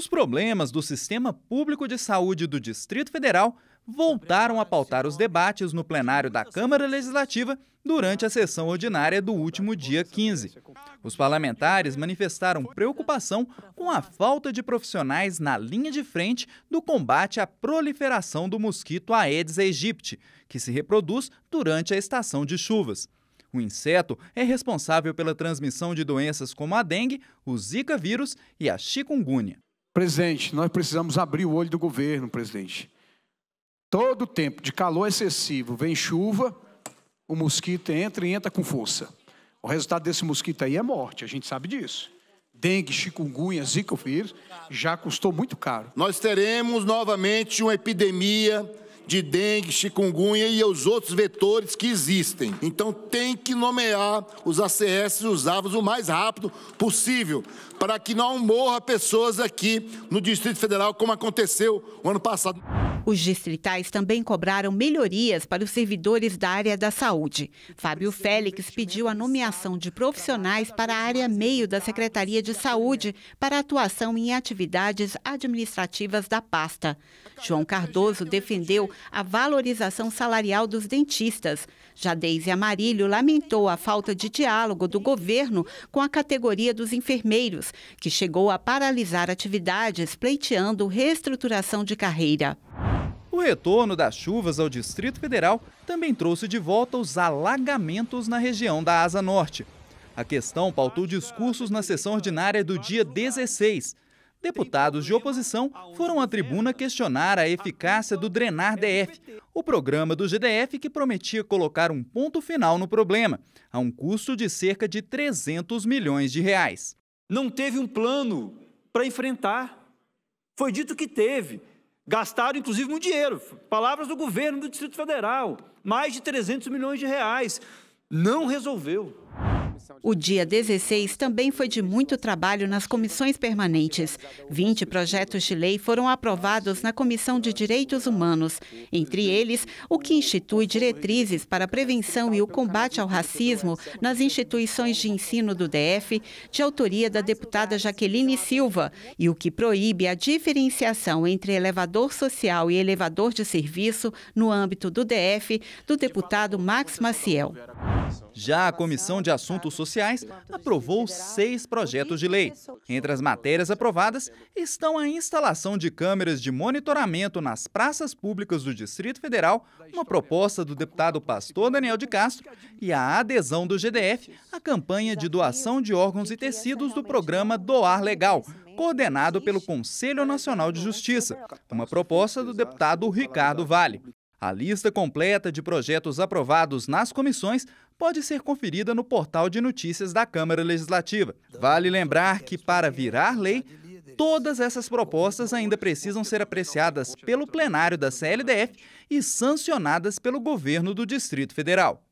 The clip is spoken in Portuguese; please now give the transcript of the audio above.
Os problemas do sistema público de saúde do Distrito Federal voltaram a pautar os debates no plenário da Câmara Legislativa durante a sessão ordinária do último dia 15. Os parlamentares manifestaram preocupação com a falta de profissionais na linha de frente do combate à proliferação do mosquito Aedes aegypti, que se reproduz durante a estação de chuvas. O inseto é responsável pela transmissão de doenças como a dengue, o zika vírus e a chikungunya. Presidente, nós precisamos abrir o olho do governo, presidente. Todo tempo de calor excessivo, vem chuva, o mosquito entra e entra com força. O resultado desse mosquito aí é morte, a gente sabe disso. Dengue, chikungunya, zika vírus, já custou muito caro. Nós teremos novamente uma epidemia de dengue, chikungunya e os outros vetores que existem. Então tem que nomear os ACS e os AVOS o mais rápido possível, para que não morra pessoas aqui no Distrito Federal, como aconteceu o ano passado. Os distritais também cobraram melhorias para os servidores da área da saúde. Fábio Félix pediu a nomeação de profissionais para a área meio da Secretaria de Saúde para atuação em atividades administrativas da pasta. João Cardoso defendeu a valorização salarial dos dentistas. Jadez Amarílio lamentou a falta de diálogo do governo com a categoria dos enfermeiros, que chegou a paralisar atividades pleiteando reestruturação de carreira. O retorno das chuvas ao Distrito Federal também trouxe de volta os alagamentos na região da Asa Norte. A questão pautou discursos na sessão ordinária do dia 16. Deputados de oposição foram à tribuna questionar a eficácia do Drenar DF, o programa do GDF que prometia colocar um ponto final no problema, a um custo de cerca de 300 milhões de reais. Não teve um plano para enfrentar. Foi dito que teve, Gastaram, inclusive, muito dinheiro. Palavras do governo do Distrito Federal. Mais de 300 milhões de reais. Não resolveu. O dia 16 também foi de muito trabalho nas comissões permanentes. 20 projetos de lei foram aprovados na Comissão de Direitos Humanos, entre eles o que institui diretrizes para a prevenção e o combate ao racismo nas instituições de ensino do DF, de autoria da deputada Jaqueline Silva, e o que proíbe a diferenciação entre elevador social e elevador de serviço no âmbito do DF, do deputado Max Maciel. Já a Comissão de Assuntos Sociais aprovou seis projetos de lei. Entre as matérias aprovadas estão a instalação de câmeras de monitoramento nas praças públicas do Distrito Federal, uma proposta do deputado pastor Daniel de Castro e a adesão do GDF à campanha de doação de órgãos e tecidos do programa Doar Legal, coordenado pelo Conselho Nacional de Justiça, uma proposta do deputado Ricardo Vale. A lista completa de projetos aprovados nas comissões pode ser conferida no portal de notícias da Câmara Legislativa. Vale lembrar que, para virar lei, todas essas propostas ainda precisam ser apreciadas pelo plenário da CLDF e sancionadas pelo governo do Distrito Federal.